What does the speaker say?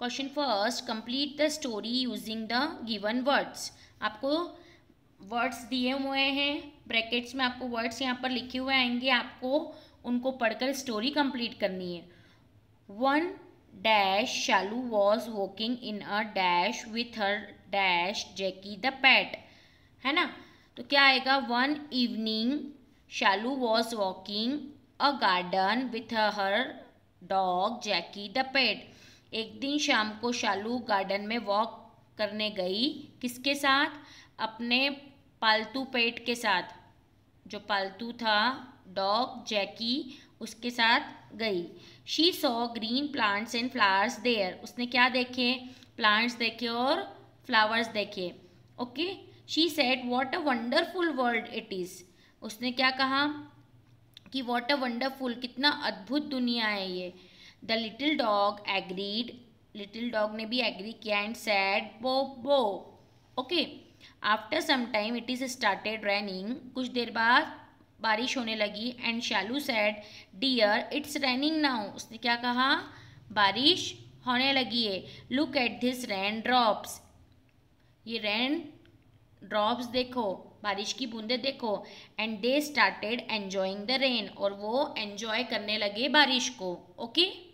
Question first complete the story using the given words आपको words दिए हुए हैं ब्रैकेट्स में आपको वर्ड्स यहाँ पर लिखे हुए आएंगे आपको उनको पढ़कर स्टोरी कंप्लीट करनी है one dash Shalu was walking in a dash with her dash Jackie the pet है ना तो क्या आएगा one evening Shalu was walking a garden with her dog Jackie the pet एक दिन शाम को शालू गार्डन में वॉक करने गई किसके साथ अपने पालतू पेट के साथ जो पालतू था डॉग जैकी उसके साथ गई she saw green plants and flowers there उसने क्या देखे प्लांट्स देखे और फ्लावर्स देखे okay she said what a wonderful world it is उसने क्या कहा कि वॉट अ वंडरफुल कितना अद्भुत दुनिया है ये the little dog agreed little dog ने भी एग्री किया and said bow bow okay after some time it is started raining कुछ देर बाद बारिश होने लगी and Shalu said dear it's raining now उसने क्या कहा बारिश होने लगी है look at this rain drops ये रेन ड्रॉप्स देखो बारिश की बूंदें देखो and they started enjoying the rain और वो एन्जॉय करने लगे बारिश को ओके okay?